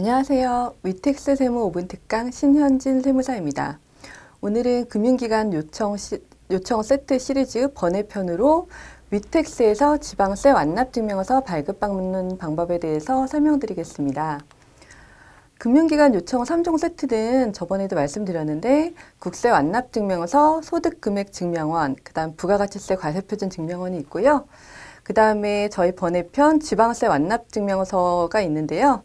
안녕하세요. 위텍스 세무 오분 특강 신현진 세무사입니다. 오늘은 금융기관 요청, 시, 요청 세트 시리즈 번외편으로 위텍스에서 지방세 완납증명서 발급받는 방법에 대해서 설명드리겠습니다. 금융기관 요청 3종 세트는 저번에도 말씀드렸는데 국세 완납증명서, 소득금액증명원, 그 다음 부가가치세 과세표준 증명원이 있고요. 그 다음에 저희 번외편 지방세 완납증명서가 있는데요.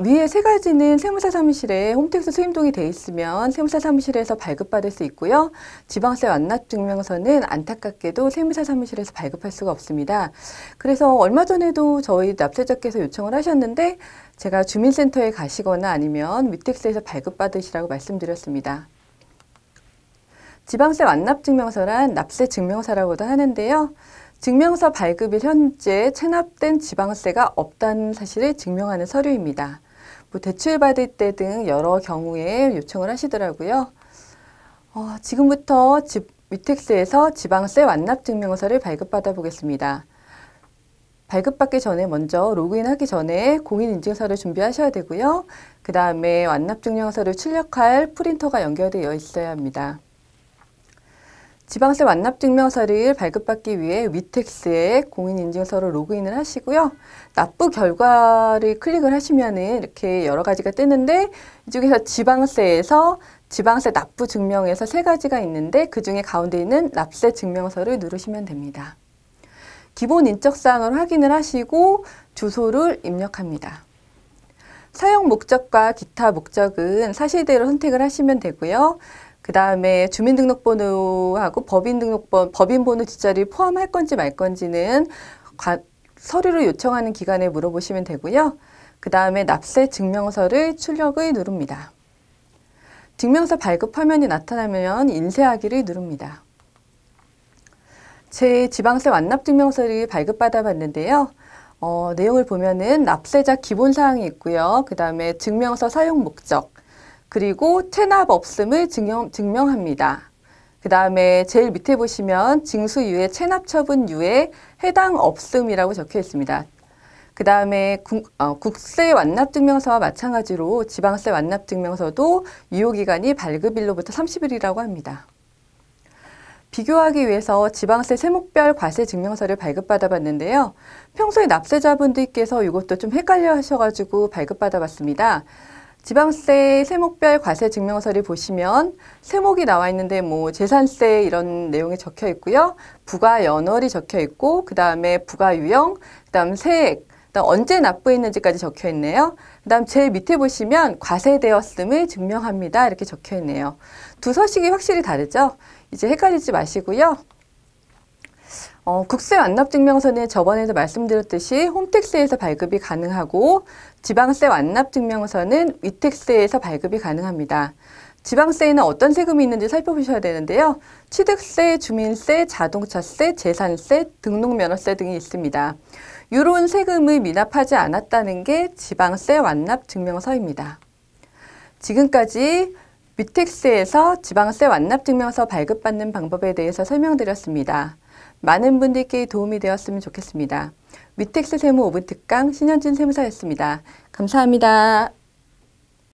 위에 세 가지는 세무사 사무실에 홈택스 수임동이 돼 있으면 세무사 사무실에서 발급받을 수 있고요. 지방세 완납 증명서는 안타깝게도 세무사 사무실에서 발급할 수가 없습니다. 그래서 얼마 전에도 저희 납세자께서 요청을 하셨는데 제가 주민센터에 가시거나 아니면 위택스에서 발급받으시라고 말씀드렸습니다. 지방세 완납 증명서란 납세 증명서라고도 하는데요. 증명서 발급일 현재 체납된 지방세가 없다는 사실을 증명하는 서류입니다. 뭐 대출 받을 때 등 여러 경우에 요청을 하시더라고요. 어, 지금부터 집, 위택스에서 지방세 완납 증명서를 발급받아 보겠습니다. 발급받기 전에 먼저 로그인하기 전에 공인인증서를 준비하셔야 되고요. 그 다음에 완납증명서를 출력할 프린터가 연결되어 있어야 합니다. 지방세 완납 증명서를 발급받기 위해 위텍스에 공인인증서로 로그인을 하시고요. 납부 결과를 클릭을 하시면 이렇게 여러 가지가 뜨는데 이 중에서 지방세에서 지방세 납부 증명에서 세 가지가 있는데 그 중에 가운데 있는 납세 증명서를 누르시면 됩니다. 기본 인적사항을 확인을 하시고 주소를 입력합니다. 사용 목적과 기타 목적은 사실대로 선택을 하시면 되고요. 그 다음에 주민등록번호하고 법인등록번, 법인번호 뒷자리 포함할 건지 말 건지는 과, 서류를 요청하는 기관에 물어보시면 되고요. 그 다음에 납세 증명서를 출력을 누릅니다. 증명서 발급 화면이 나타나면 인쇄하기를 누릅니다. 제 지방세 완납 증명서를 발급받아 봤는데요. 어, 내용을 보면은 납세자 기본 사항이 있고요. 그 다음에 증명서 사용 목적, 그리고 체납 없음을 증명, 증명합니다. 그 다음에 제일 밑에 보시면 징수유예 체납처분유예 해당 없음이라고 적혀 있습니다. 그 다음에 어, 국세 완납증명서와 마찬가지로 지방세 완납증명서도 유효기간이 발급일로부터 30일이라고 합니다. 비교하기 위해서 지방세 세목별 과세 증명서를 발급받아 봤는데요. 평소에 납세자분들께서 이것도 좀 헷갈려 하셔가지고 발급받아 봤습니다. 지방세 세목별 과세 증명서를 보시면 세목이 나와 있는데 뭐 재산세 이런 내용이 적혀 있고요. 부가 연월이 적혀 있고 그다음에 부가 유형, 그다음 세액, 그다음 언제 납부했는지까지 적혀 있네요. 그다음 제일 밑에 보시면 과세되었음을 증명합니다. 이렇게 적혀 있네요. 두 서식이 확실히 다르죠? 이제 헷갈리지 마시고요. 어, 국세 완납 증명서는 저번에도 말씀드렸듯이 홈택스에서 발급이 가능하고 지방세 완납 증명서는 위택스에서 발급이 가능합니다. 지방세에는 어떤 세금이 있는지 살펴보셔야 되는데요. 취득세, 주민세, 자동차세, 재산세, 등록면허세 등이 있습니다. 이런 세금을 미납하지 않았다는 게 지방세 완납 증명서입니다. 지금까지 위택스에서 지방세 완납 증명서 발급받는 방법에 대해서 설명드렸습니다. 많은 분들께 도움이 되었으면 좋겠습니다. 위텍스 세무 오브특강 신현진 세무사였습니다. 감사합니다.